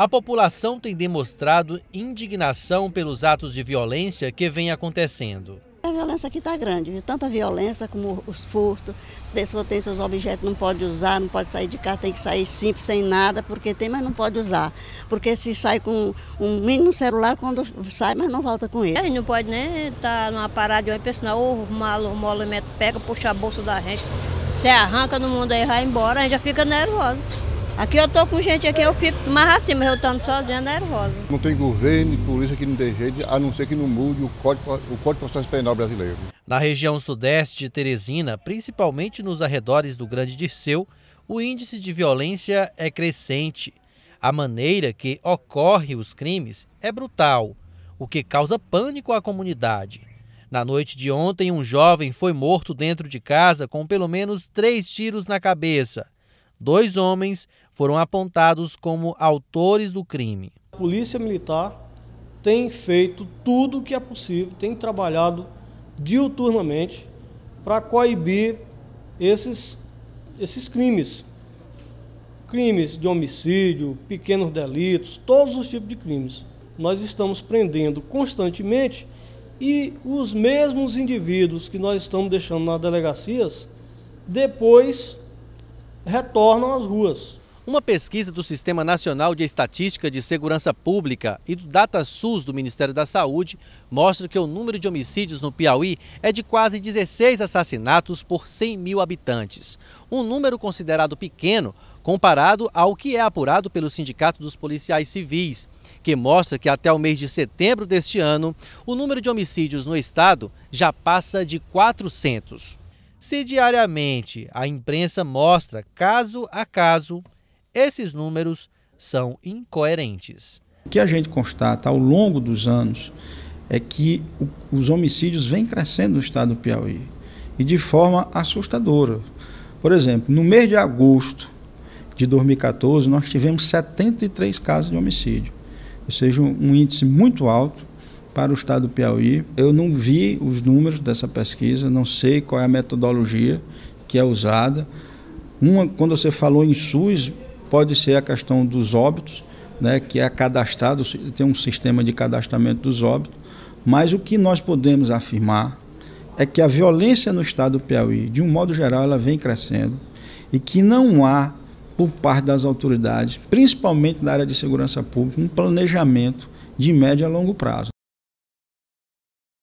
A população tem demonstrado indignação pelos atos de violência que vem acontecendo. A violência aqui está grande, viu? tanta violência como os furtos. As pessoas têm seus objetos, não pode usar, não pode sair de casa, tem que sair simples, sem nada, porque tem, mas não pode usar. Porque se sai com um mínimo celular, quando sai, mas não volta com ele. A gente não pode nem estar tá numa parada de uma pessoa, ou o malo, o pega, puxa a bolsa da gente, se arranca no mundo aí, vai embora, a gente já fica nervosa. Aqui eu tô com gente aqui, eu fico mais assim, mas eu estando sozinha nervosa. Não tem governo e polícia que não dê jeito, a não ser que não mude o Código, o Código de Processo Penal brasileiro. Na região sudeste de Teresina, principalmente nos arredores do Grande Dirceu, o índice de violência é crescente. A maneira que ocorre os crimes é brutal, o que causa pânico à comunidade. Na noite de ontem, um jovem foi morto dentro de casa com pelo menos três tiros na cabeça. Dois homens foram apontados como autores do crime. A Polícia Militar tem feito tudo o que é possível, tem trabalhado diuturnamente para coibir esses, esses crimes. Crimes de homicídio, pequenos delitos, todos os tipos de crimes. Nós estamos prendendo constantemente e os mesmos indivíduos que nós estamos deixando nas delegacias, depois retornam às ruas. Uma pesquisa do Sistema Nacional de Estatística de Segurança Pública e do DataSUS do Ministério da Saúde mostra que o número de homicídios no Piauí é de quase 16 assassinatos por 100 mil habitantes. Um número considerado pequeno comparado ao que é apurado pelo Sindicato dos Policiais Civis, que mostra que até o mês de setembro deste ano, o número de homicídios no estado já passa de 400. Se diariamente a imprensa mostra caso a caso, esses números são incoerentes. O que a gente constata ao longo dos anos é que os homicídios vêm crescendo no estado do Piauí e de forma assustadora. Por exemplo, no mês de agosto de 2014, nós tivemos 73 casos de homicídio, ou seja, um índice muito alto para o estado do Piauí. Eu não vi os números dessa pesquisa, não sei qual é a metodologia que é usada. Uma, quando você falou em SUS, pode ser a questão dos óbitos, né, que é cadastrado, tem um sistema de cadastramento dos óbitos, mas o que nós podemos afirmar é que a violência no estado do Piauí, de um modo geral, ela vem crescendo e que não há por parte das autoridades, principalmente na área de segurança pública, um planejamento de médio a longo prazo.